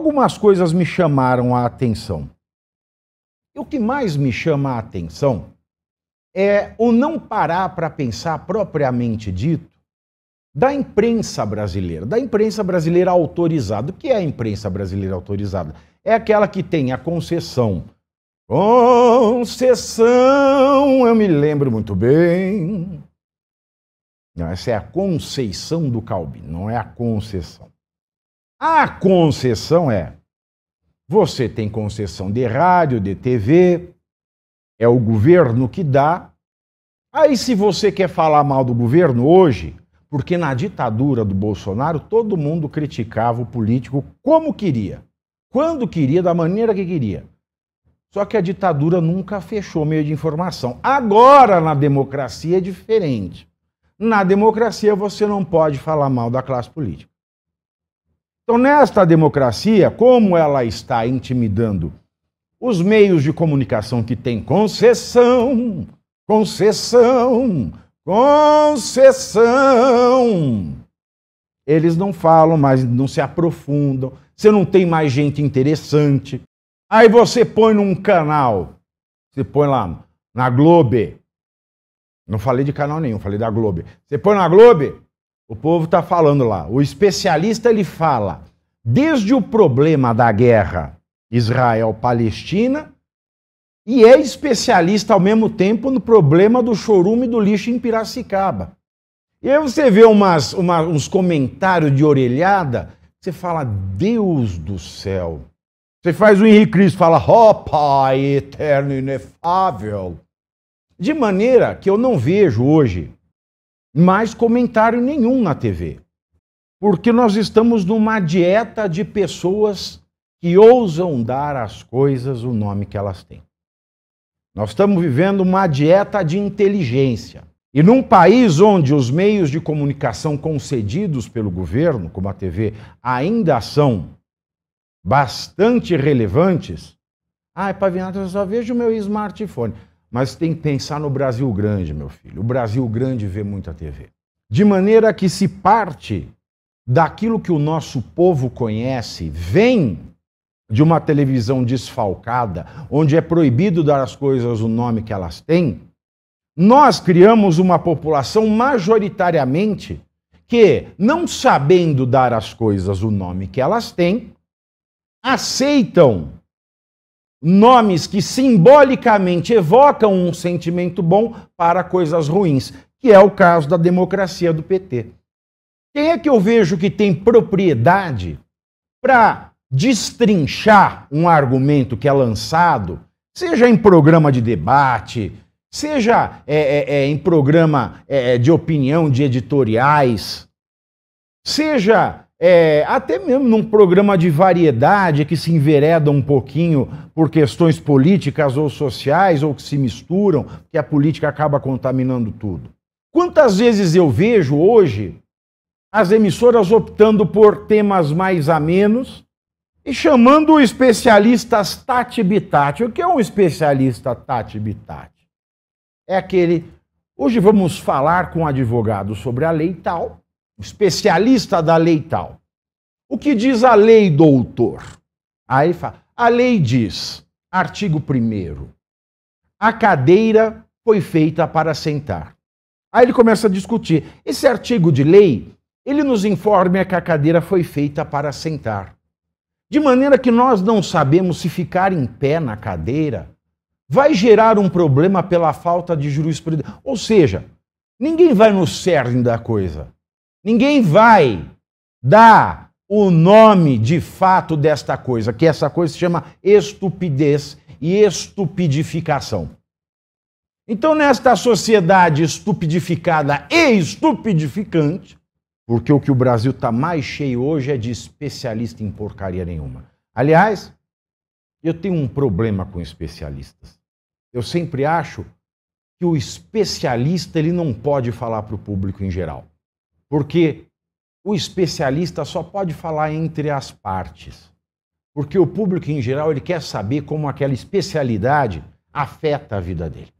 Algumas coisas me chamaram a atenção. E o que mais me chama a atenção é o não parar para pensar propriamente dito da imprensa brasileira, da imprensa brasileira autorizada. O que é a imprensa brasileira autorizada? É aquela que tem a concessão. Concessão, eu me lembro muito bem. Não, essa é a conceição do Calbi, não é a concessão. A concessão é: você tem concessão de rádio, de TV, é o governo que dá. Aí, se você quer falar mal do governo hoje, porque na ditadura do Bolsonaro todo mundo criticava o político como queria, quando queria, da maneira que queria. Só que a ditadura nunca fechou meio de informação. Agora, na democracia, é diferente. Na democracia, você não pode falar mal da classe política. Então, nesta democracia, como ela está intimidando os meios de comunicação que têm concessão, concessão, concessão, eles não falam mais, não se aprofundam, você não tem mais gente interessante. Aí você põe num canal, você põe lá na Globo. Não falei de canal nenhum, falei da Globo. Você põe na Globo, o povo está falando lá. O especialista ele fala desde o problema da guerra Israel-Palestina e é especialista ao mesmo tempo no problema do chorume do lixo em Piracicaba. E aí você vê umas, uma, uns comentários de orelhada, você fala, Deus do céu. Você faz o Henrique Cristo, fala, ó oh, Pai eterno e inefável. De maneira que eu não vejo hoje mais comentário nenhum na TV. Porque nós estamos numa dieta de pessoas que ousam dar às coisas o nome que elas têm. Nós estamos vivendo uma dieta de inteligência. E num país onde os meios de comunicação concedidos pelo governo, como a TV, ainda são bastante relevantes, ah, Pavinato, eu só vejo o meu smartphone. Mas tem que pensar no Brasil grande, meu filho. O Brasil grande vê muita TV. De maneira que se parte daquilo que o nosso povo conhece, vem de uma televisão desfalcada, onde é proibido dar às coisas o nome que elas têm, nós criamos uma população majoritariamente que, não sabendo dar às coisas o nome que elas têm, aceitam nomes que simbolicamente evocam um sentimento bom para coisas ruins, que é o caso da democracia do PT. Quem é que eu vejo que tem propriedade para destrinchar um argumento que é lançado, seja em programa de debate, seja é, é, é em programa é, é, de opinião, de editoriais, seja é, até mesmo num programa de variedade que se envereda um pouquinho por questões políticas ou sociais, ou que se misturam, que a política acaba contaminando tudo. Quantas vezes eu vejo hoje as emissoras optando por temas mais amenos e chamando especialistas Tati Bitati. O que é um especialista Tati Bitati? É aquele. Hoje vamos falar com um advogado sobre a lei tal especialista da lei tal. O que diz a lei, doutor? Aí fala, a lei diz, artigo 1 a cadeira foi feita para sentar. Aí ele começa a discutir. Esse artigo de lei, ele nos informa que a cadeira foi feita para sentar. De maneira que nós não sabemos se ficar em pé na cadeira vai gerar um problema pela falta de jurisprudência. Ou seja, ninguém vai no cerne da coisa. Ninguém vai dar o nome de fato desta coisa, que essa coisa se chama estupidez e estupidificação. Então, nesta sociedade estupidificada e estupidificante, porque o que o Brasil está mais cheio hoje é de especialista em porcaria nenhuma. Aliás, eu tenho um problema com especialistas. Eu sempre acho que o especialista ele não pode falar para o público em geral. Porque o especialista só pode falar entre as partes. Porque o público em geral ele quer saber como aquela especialidade afeta a vida dele.